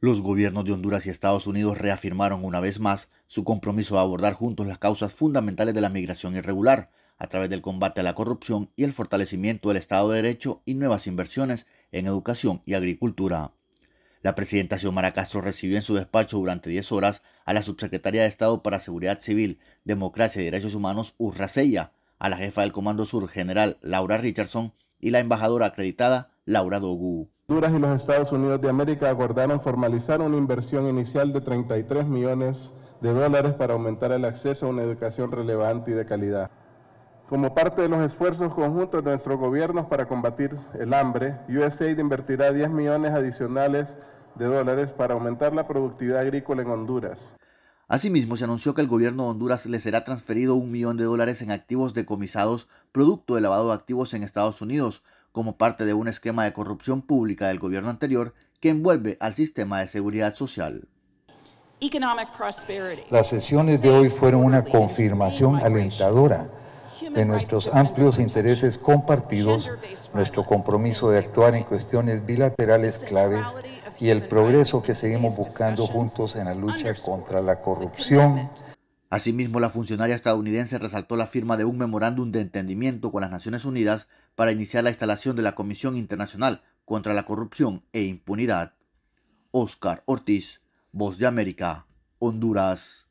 Los gobiernos de Honduras y Estados Unidos reafirmaron una vez más su compromiso a abordar juntos las causas fundamentales de la migración irregular, a través del combate a la corrupción y el fortalecimiento del Estado de Derecho y nuevas inversiones en educación y agricultura. La presidenta Xiomara Castro recibió en su despacho durante 10 horas a la subsecretaria de Estado para Seguridad Civil, Democracia y Derechos Humanos, Urra Seya, a la jefa del Comando Sur, general Laura Richardson, y la embajadora acreditada, Laura Dogu. Honduras y los Estados Unidos de América acordaron formalizar una inversión inicial de 33 millones de dólares para aumentar el acceso a una educación relevante y de calidad. Como parte de los esfuerzos conjuntos de nuestros gobiernos para combatir el hambre, USAID invertirá 10 millones adicionales de dólares para aumentar la productividad agrícola en Honduras. Asimismo, se anunció que el gobierno de Honduras le será transferido un millón de dólares en activos decomisados producto del lavado de activos en Estados Unidos como parte de un esquema de corrupción pública del gobierno anterior que envuelve al sistema de seguridad social. Las sesiones de hoy fueron una confirmación alentadora de nuestros amplios intereses compartidos, nuestro compromiso de actuar en cuestiones bilaterales claves y el progreso que seguimos buscando juntos en la lucha contra la corrupción, Asimismo, la funcionaria estadounidense resaltó la firma de un memorándum de entendimiento con las Naciones Unidas para iniciar la instalación de la Comisión Internacional contra la Corrupción e Impunidad. Oscar Ortiz, Voz de América, Honduras.